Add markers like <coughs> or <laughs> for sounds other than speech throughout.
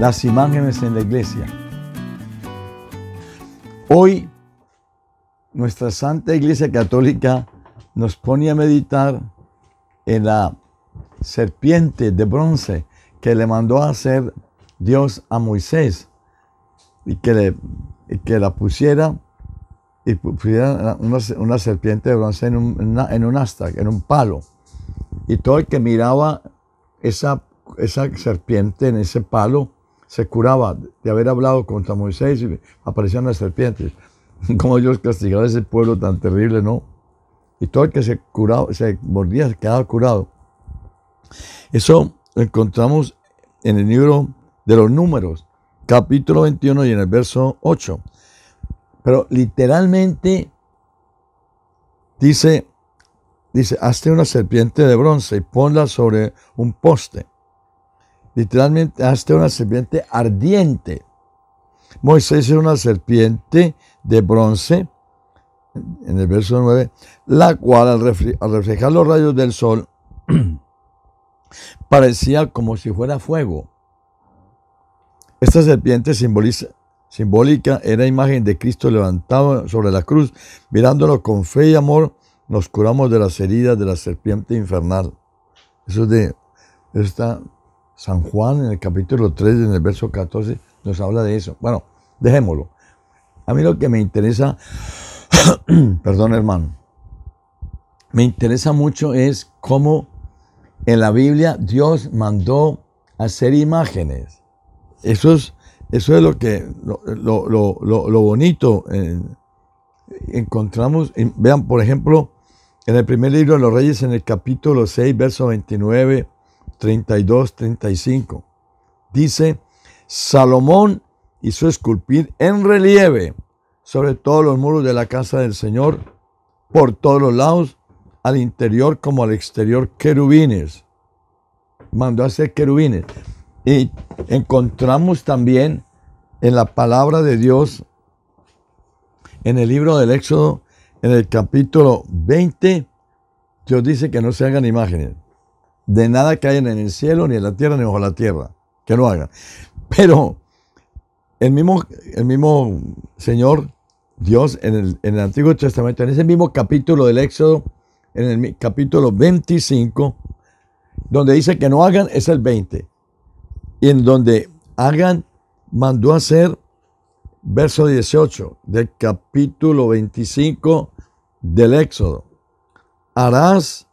las imágenes en la iglesia. Hoy, nuestra Santa Iglesia Católica nos pone a meditar en la serpiente de bronce que le mandó a hacer Dios a Moisés y que, le, que la pusiera y pusiera una, serpiente de bronce en un, en un asta, en un palo. Y todo el que miraba esa, esa serpiente en ese palo se curaba de haber hablado contra Moisés y aparecían las serpientes. <laughs> Como Dios castigaba a ese pueblo tan terrible, ¿no? Y todo el que se curaba, se mordía, se quedaba curado. Eso lo encontramos en el libro de los números, capítulo 21 y en el verso 8. Pero literalmente dice, dice, hazte una serpiente de bronce y ponla sobre un poste Literalmente hasta una serpiente ardiente. Moisés es una serpiente de bronce, en el verso 9, la cual al, reflejar los rayos del sol <clears throat> parecía como si fuera fuego. Esta serpiente simbólica era imagen de Cristo levantado sobre la cruz, mirándolo con fe y amor, nos curamos de las heridas de la serpiente infernal. Eso de, San Juan en el capítulo 3, en el verso 14, nos habla de eso. Bueno, dejémoslo. A mí lo que me interesa, <clears throat> perdón hermano, me interesa mucho es cómo en la Biblia Dios mandó hacer imágenes. Eso es, eso es lo, que, lo, bonito. Eh, encontramos, vean, por ejemplo, en el primer libro de los Reyes, en el capítulo 6, verso 29, 32, 35. Dice, Salomón hizo esculpir en relieve sobre todos los muros de la casa del Señor, por todos los lados, al interior como al exterior, querubines. Mandó a hacer querubines. Y encontramos también en la palabra de Dios, en el libro del Éxodo, en el capítulo 20, Dios dice que no se hagan imágenes de nada que hayan en el cielo, ni en la tierra, ni bajo la tierra. Que no hagan. Pero el mismo, el mismo Señor Dios en el, en el, Antiguo Testamento, en ese mismo capítulo del Éxodo, en el capítulo 25, donde dice que no hagan es el 20. Y en donde hagan, mandó a hacer, verso 18 del capítulo 25 del Éxodo. Harás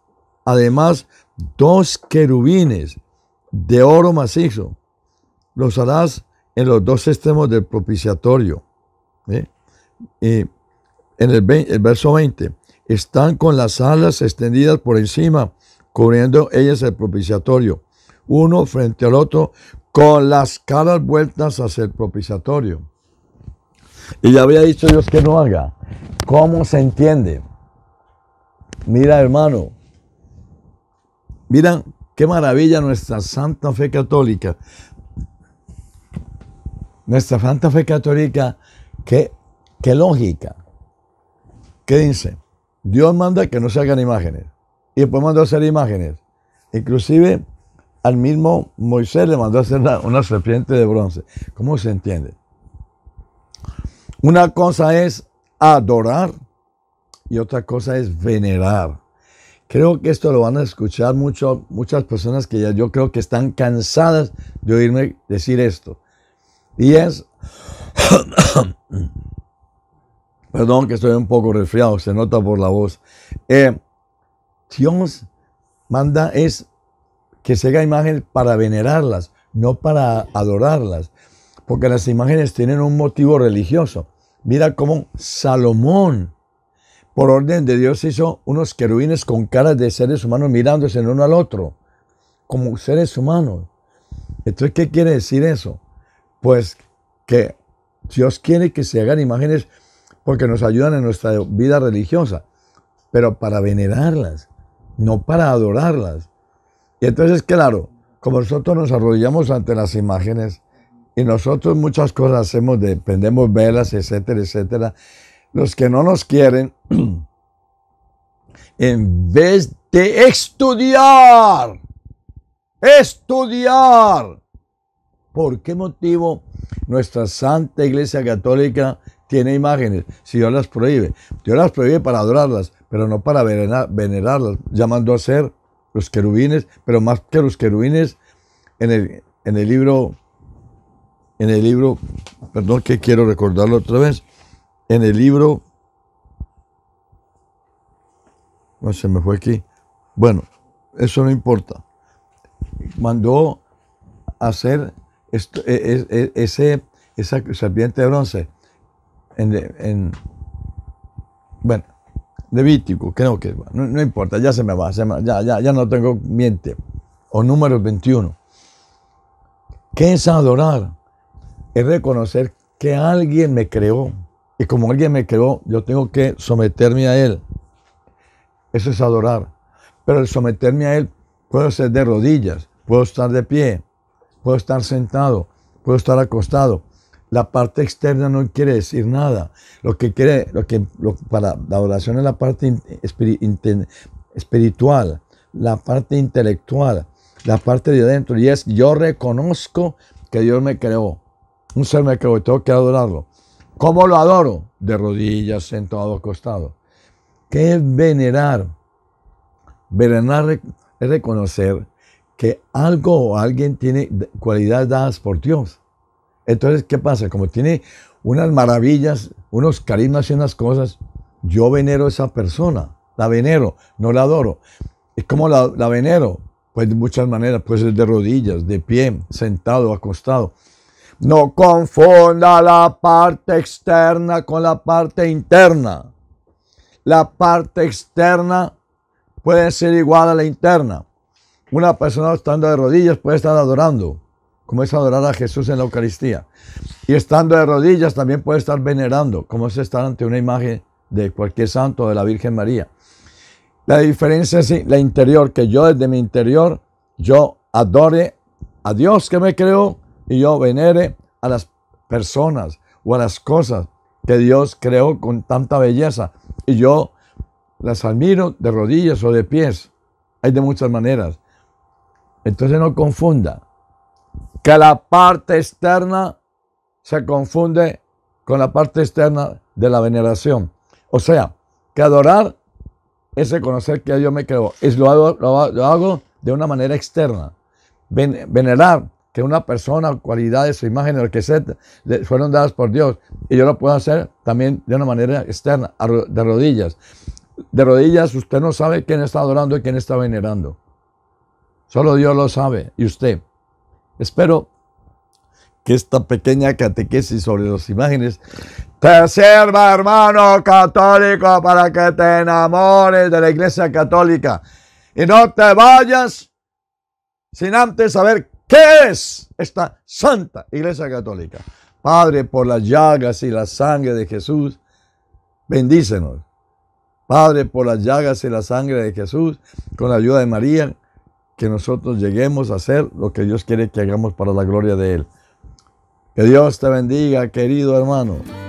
además dos querubines de oro macizo. Los harás en los dos extremos del propiciatorio. Y en el, verso 20, están con las alas extendidas por encima, cubriendo ellas el propiciatorio, uno frente al otro, con las caras vueltas hacia el propiciatorio. Y ya había dicho Dios que no haga. ¿Cómo se entiende? Mira, hermano, Miran qué maravilla nuestra santa fe católica. Nuestra santa fe católica, qué, lógica. ¿Qué dice? Dios manda que no se hagan imágenes. Y después mandó a hacer imágenes. Inclusive al mismo Moisés le mandó a hacer una serpiente de bronce. ¿Cómo se entiende? Una cosa es adorar y otra cosa es venerar. Creo que esto lo van a escuchar muchas personas que ya yo creo que están cansadas de oírme decir esto. Y es, <coughs> perdón que estoy un poco resfriado, se nota por la voz. Eh, Dios manda es que se haga imagen para venerarlas, no para adorarlas, porque las imágenes tienen un motivo religioso. Mira cómo Salomón por orden de Dios hizo unos querubines con caras de seres humanos mirándose el uno al otro, como seres humanos. Entonces, ¿qué quiere decir eso? Pues que Dios quiere que se hagan imágenes porque nos ayudan en nuestra vida religiosa, pero para venerarlas, no para adorarlas. Y entonces, claro, como nosotros nos arrodillamos ante las imágenes y nosotros muchas cosas hacemos, prendemos velas, etcétera, etcétera, los que no nos quieren, <clears throat> en vez de estudiar, estudiar. ¿Por qué motivo nuestra Santa Iglesia Católica tiene imágenes? Si Dios las prohíbe. Dios las prohíbe para adorarlas, pero no para venerarlas, llamando a ser los querubines, pero más que los querubines en el, en el libro, en el libro, perdón que quiero recordarlo otra vez, en el libro. No, se me fue aquí. Bueno, eso no importa. Mandó hacer e, e, e, ese, esa serpiente de bronce en, bueno, Levítico, creo que no, no importa, ya se me va, ya, ya, ya no tengo miente. O número 21. ¿Qué es adorar? Es reconocer que alguien me creó y como alguien me creó, yo tengo que someterme a Él. Eso es adorar. Pero el someterme a Él, puedo ser de rodillas, puedo estar de pie, puedo estar sentado, puedo estar acostado. La parte externa no quiere decir nada. Lo que quiere, lo que para la adoración es la parte espiritual, la parte intelectual, la parte de adentro. Y es, yo reconozco que Dios me creó. Un ser me creó y tengo que adorarlo. ¿Cómo lo adoro? De rodillas, sentado, acostado. ¿Qué es venerar? Venerar es reconocer que algo o alguien tiene cualidades dadas por Dios. Entonces, ¿qué pasa? Como tiene unas maravillas, unos carismas y unas cosas, yo venero a esa persona. La venero, no la adoro. ¿Y cómo la, la venero? Pues de muchas maneras, pues de rodillas, de pie, sentado, acostado. No confunda la parte externa con la parte interna. La parte externa puede ser igual a la interna. Una persona estando de rodillas puede estar adorando, como es adorar a Jesús en la Eucaristía. Y estando de rodillas también puede estar venerando, como es estar ante una imagen de cualquier santo o de la Virgen María. La diferencia es la interior, que yo desde mi interior, yo adore a Dios que me creó y yo venere a las personas o a las cosas que Dios creó con tanta belleza y yo las admiro de rodillas o de pies. Hay de muchas maneras. Entonces no confunda que la parte externa se confunde con la parte externa de la veneración. O sea, que adorar es reconocer que Dios me creó. Es lo hago, de una manera externa. venerar una persona, cualidades, su imagen, lo que sea, fueron dadas por Dios. Y yo lo puedo hacer también de una manera externa, de rodillas. De rodillas usted no sabe quién está adorando y quién está venerando. Solo Dios lo sabe y usted. Espero que esta pequeña catequesis sobre las imágenes te sirva, hermano católico, para que te enamores de la Iglesia Católica. Y no te vayas sin antes saber ¿Qué es esta santa iglesia católica? Padre, por las llagas y la sangre de Jesús, bendícenos. Padre, por las llagas y la sangre de Jesús, con la ayuda de María, que nosotros lleguemos a hacer lo que Dios quiere que hagamos para la gloria de Él. Que Dios te bendiga, querido hermano.